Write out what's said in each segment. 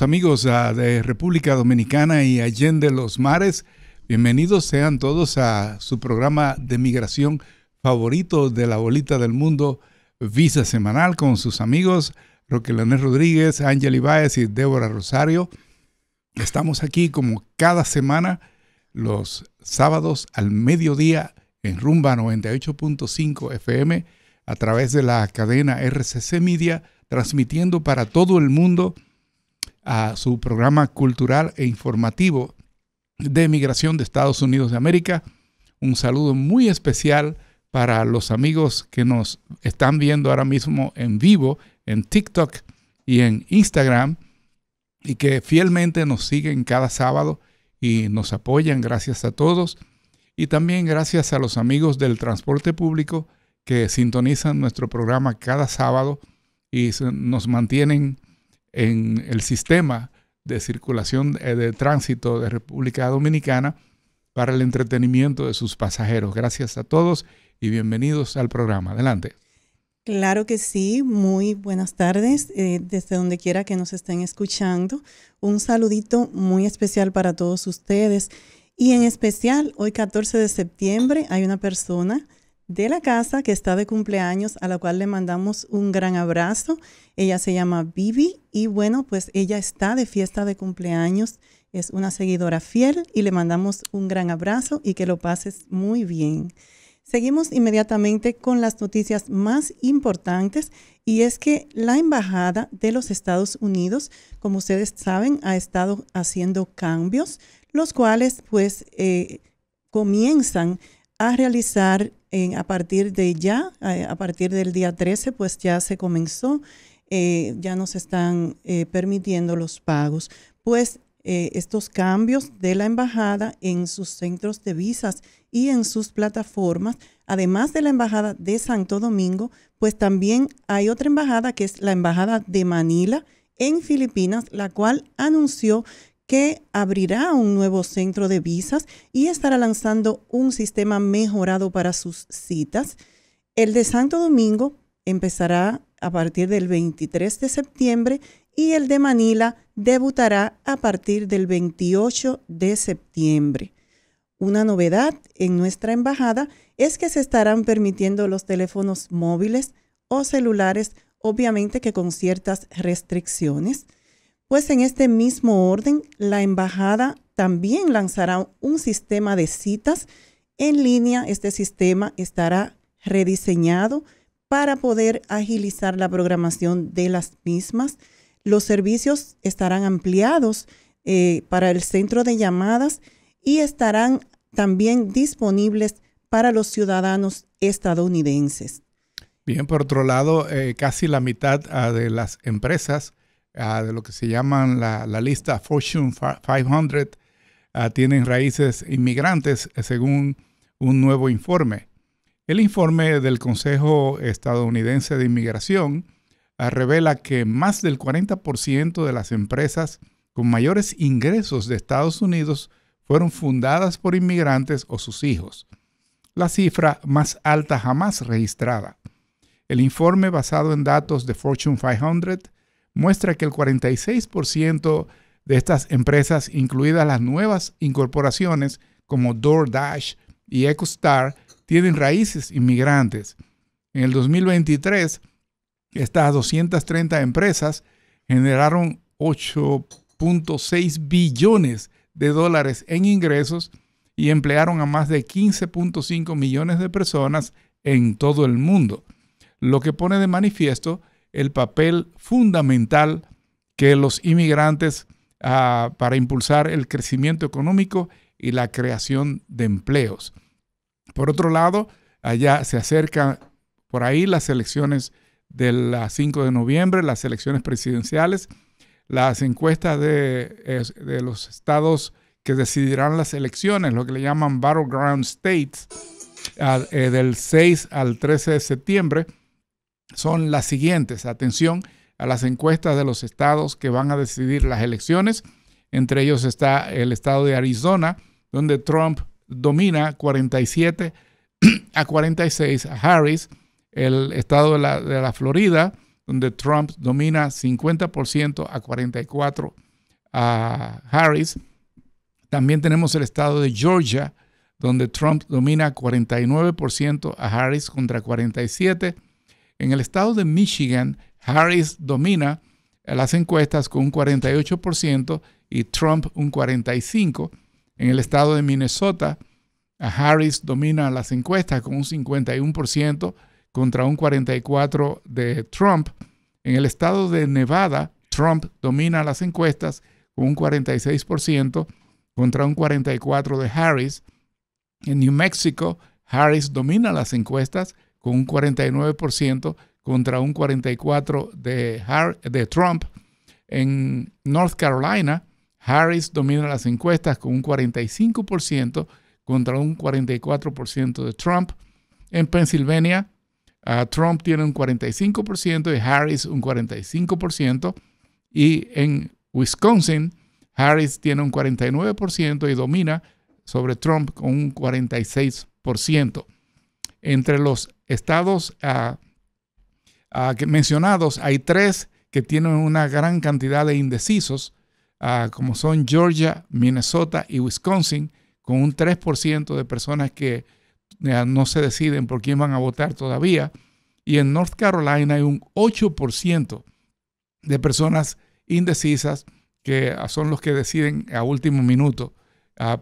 amigos de República Dominicana y Allende los Mares. Bienvenidos sean todos a su programa de migración favorito de la bolita del mundo, Visa Semanal, con sus amigos Roque Leonel Rodríguez, Ángel Ibáez y Débora Rosario. Estamos aquí como cada semana, los sábados al mediodía en Rumba 98.5 FM a través de la cadena RCC Media, transmitiendo para todo el mundo a su programa cultural e informativo de migración de Estados Unidos de América. Un saludo muy especial para los amigos que nos están viendo ahora mismo en vivo en TikTok y en Instagram y que fielmente nos siguen cada sábado y nos apoyan. Gracias a todos. Y también gracias a los amigos del transporte público que sintonizan nuestro programa cada sábado y nos mantienen en el sistema de circulación eh, de tránsito de República Dominicana para el entretenimiento de sus pasajeros. Gracias a todos y bienvenidos al programa. Adelante. Claro que sí, muy buenas tardes eh, desde donde quiera que nos estén escuchando. Un saludito muy especial para todos ustedes y en especial hoy 14 de septiembre hay una persona de la casa que está de cumpleaños, a la cual le mandamos un gran abrazo. Ella se llama Bibi y bueno, pues ella está de fiesta de cumpleaños, es una seguidora fiel y le mandamos un gran abrazo y que lo pases muy bien. Seguimos inmediatamente con las noticias más importantes y es que la Embajada de los Estados Unidos, como ustedes saben, ha estado haciendo cambios, los cuales pues eh, comienzan a realizar a partir de ya, a, partir del día 13, pues ya se comenzó, eh, ya nos están eh, permitiendo los pagos. Pues eh, estos cambios de la embajada en sus centros de visas y en sus plataformas, además de la embajada de Santo Domingo, pues también hay otra embajada que es la embajada de Manila en Filipinas, la cual anunció que abrirá un nuevo centro de visas y estará lanzando un sistema mejorado para sus citas. El de Santo Domingo empezará a partir del 23 de septiembre y el de Manila debutará a partir del 28 de septiembre. Una novedad en nuestra embajada es que se estarán permitiendo los teléfonos móviles o celulares, obviamente que con ciertas restricciones. Pues en este mismo orden, la embajada también lanzará un sistema de citas en línea. Este sistema estará rediseñado para poder agilizar la programación de las mismas. Los servicios estarán ampliados eh, para el centro de llamadas y estarán también disponibles para los ciudadanos estadounidenses. Bien, por otro lado, eh, casi la mitad ah, de las empresas Ah, de lo que se llaman la, lista Fortune 500 ah, tienen raíces inmigrantes eh, según un nuevo informe. El informe del Consejo Estadounidense de Inmigración ah, revela que más del 40% de las empresas con mayores ingresos de Estados Unidos fueron fundadas por inmigrantes o sus hijos, la cifra más alta jamás registrada. El informe basado en datos de Fortune 500 muestra que el 46% de estas empresas, incluidas las nuevas incorporaciones como DoorDash y EcoStar, tienen raíces inmigrantes. En el 2023, estas 230 empresas generaron 8.6 billones de dólares en ingresos y emplearon a más de 15.5 millones de personas en todo el mundo, lo que pone de manifiesto el papel fundamental que los inmigrantes ah, para impulsar el crecimiento económico y la creación de empleos. Por otro lado, allá se acercan por ahí las elecciones del 5 de noviembre, las elecciones presidenciales, las encuestas de, los estados que decidirán las elecciones, lo que le llaman Battleground States, ah, eh, del 6 al 13 de septiembre son las siguientes. Atención a las encuestas de los estados que van a decidir las elecciones. Entre ellos está el estado de Arizona, donde Trump domina 47 a 46 a Harris. El estado de la, Florida, donde Trump domina 50% a 44 a Harris. También tenemos el estado de Georgia, donde Trump domina 49% a Harris contra 47%. En el estado de Michigan, Harris domina las encuestas con un 48% y Trump un 45%. En el estado de Minnesota, Harris domina las encuestas con un 51% contra un 44% de Trump. En el estado de Nevada, Trump domina las encuestas con un 46% contra un 44% de Harris. En New Mexico, Harris domina las encuestas con un 49% contra un 44% de, Trump. En North Carolina, Harris domina las encuestas con un 45% contra un 44% de Trump. En Pensilvania, ah, Trump tiene un 45% y Harris un 45%. Y en Wisconsin, Harris tiene un 49% y domina sobre Trump con un 46%. Entre los estados ah, ah, mencionados hay tres que tienen una gran cantidad de indecisos, ah, como son Georgia, Minnesota y Wisconsin, con un 3% de personas que no se deciden por quién van a votar todavía. Y en North Carolina hay un 8% de personas indecisas que son los que deciden a último minuto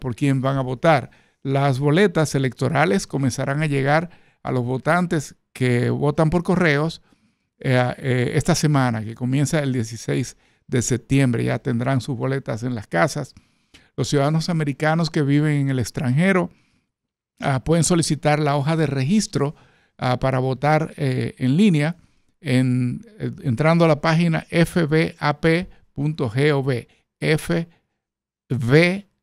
por quién van a votar las boletas electorales comenzarán a llegar a los votantes que votan por correos eh, eh, esta semana, que comienza el 16 de septiembre. Ya tendrán sus boletas en las casas. Los ciudadanos americanos que viven en el extranjero ah, pueden solicitar la hoja de registro ah, para votar eh, en línea en, entrando a la página fbap.gov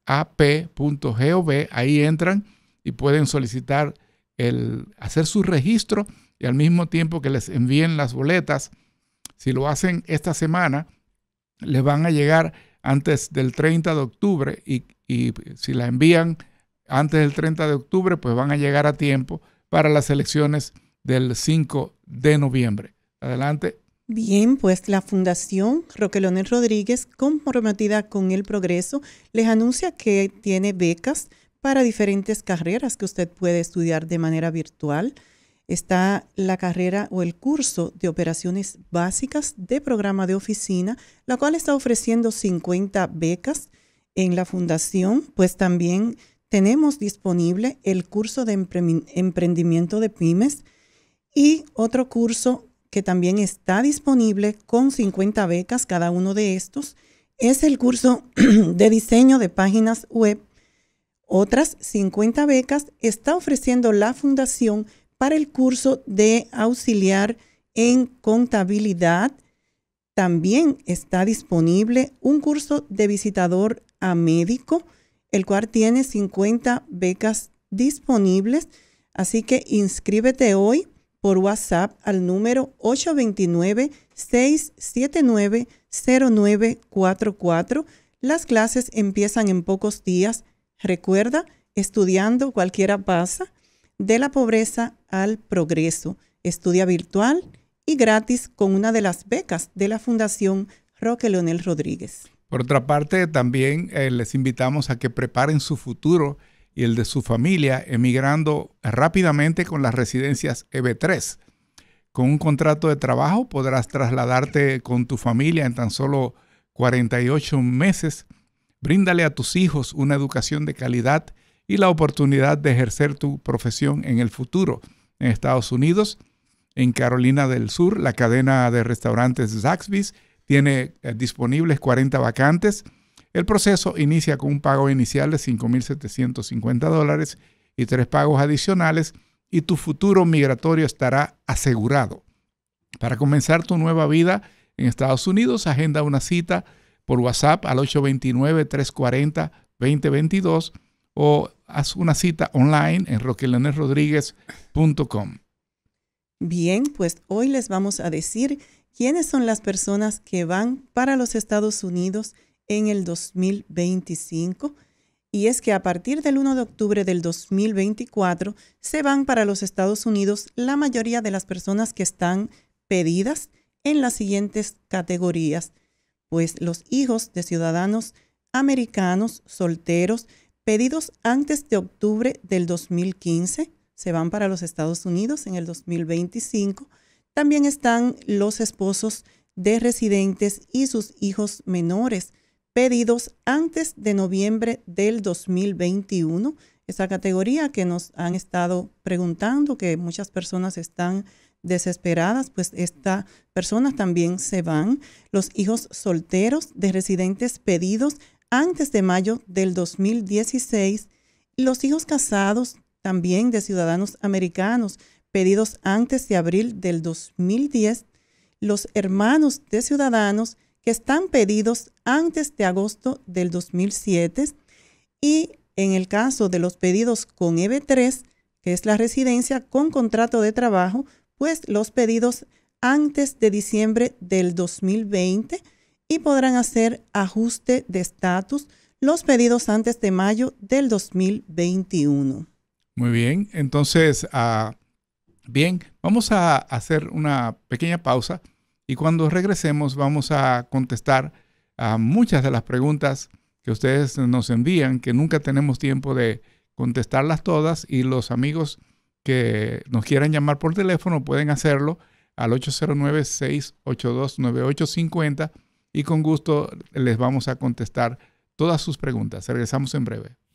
ap.gov. Ahí entran y pueden solicitar el hacer su registro y al mismo tiempo que les envíen las boletas, si lo hacen esta semana, les van a llegar antes del 30 de octubre y, y si la envían antes del 30 de octubre, pues van a llegar a tiempo para las elecciones del 5 de noviembre. Adelante. Bien, pues la Fundación Roquelones Rodríguez, comprometida con el progreso, les anuncia que tiene becas para diferentes carreras que usted puede estudiar de manera virtual. Está la carrera o el curso de operaciones básicas de programa de oficina, la cual está ofreciendo 50 becas en la Fundación, pues también tenemos disponible el curso de emprendimiento de pymes y otro curso que también está disponible con 50 becas cada uno de estos, es el curso de diseño de páginas web. Otras 50 becas está ofreciendo la Fundación para el curso de auxiliar en contabilidad. También está disponible un curso de visitador a médico, el cual tiene 50 becas disponibles. Así que inscríbete hoy por WhatsApp al número 829-679-0944. Las clases empiezan en pocos días. Recuerda, estudiando cualquiera pasa de la pobreza al progreso. Estudia virtual y gratis con una de las becas de la Fundación Roque Leonel Rodríguez. Por otra parte, también eh, les invitamos a que preparen su futuro y el de su familia emigrando rápidamente con las residencias EB3. Con un contrato de trabajo podrás trasladarte con tu familia en tan solo 48 meses. Bríndale a tus hijos una educación de calidad y la oportunidad de ejercer tu profesión en el futuro. En Estados Unidos, en Carolina del Sur, la cadena de restaurantes Zaxby's tiene eh, disponibles 40 vacantes el proceso inicia con un pago inicial de 5.750 dólares y tres pagos adicionales y tu futuro migratorio estará asegurado. Para comenzar tu nueva vida en Estados Unidos, agenda una cita por WhatsApp al 829-340-2022 o haz una cita online en roquelanesrodríguez.com. Bien, pues hoy les vamos a decir quiénes son las personas que van para los Estados Unidos en el 2025. Y es que a partir del 1 de octubre del 2024 se van para los Estados Unidos la mayoría de las personas que están pedidas en las siguientes categorías. Pues los hijos de ciudadanos americanos solteros pedidos antes de octubre del 2015 se van para los Estados Unidos en el 2025. También están los esposos de residentes y sus hijos menores pedidos antes de noviembre del 2021. Esa categoría que nos han estado preguntando, que muchas personas están desesperadas, pues estas personas también se van. Los hijos solteros de residentes pedidos antes de mayo del 2016. Los hijos casados también de ciudadanos americanos pedidos antes de abril del 2010. Los hermanos de ciudadanos que están pedidos antes de agosto del 2007 y en el caso de los pedidos con EB3, que es la residencia con contrato de trabajo, pues los pedidos antes de diciembre del 2020 y podrán hacer ajuste de estatus los pedidos antes de mayo del 2021. Muy bien, entonces, ah, bien, vamos a hacer una pequeña pausa y cuando regresemos vamos a contestar a muchas de las preguntas que ustedes nos envían, que nunca tenemos tiempo de contestarlas todas y los amigos que nos quieran llamar por teléfono pueden hacerlo al 809-682-9850 y con gusto les vamos a contestar todas sus preguntas. Regresamos en breve.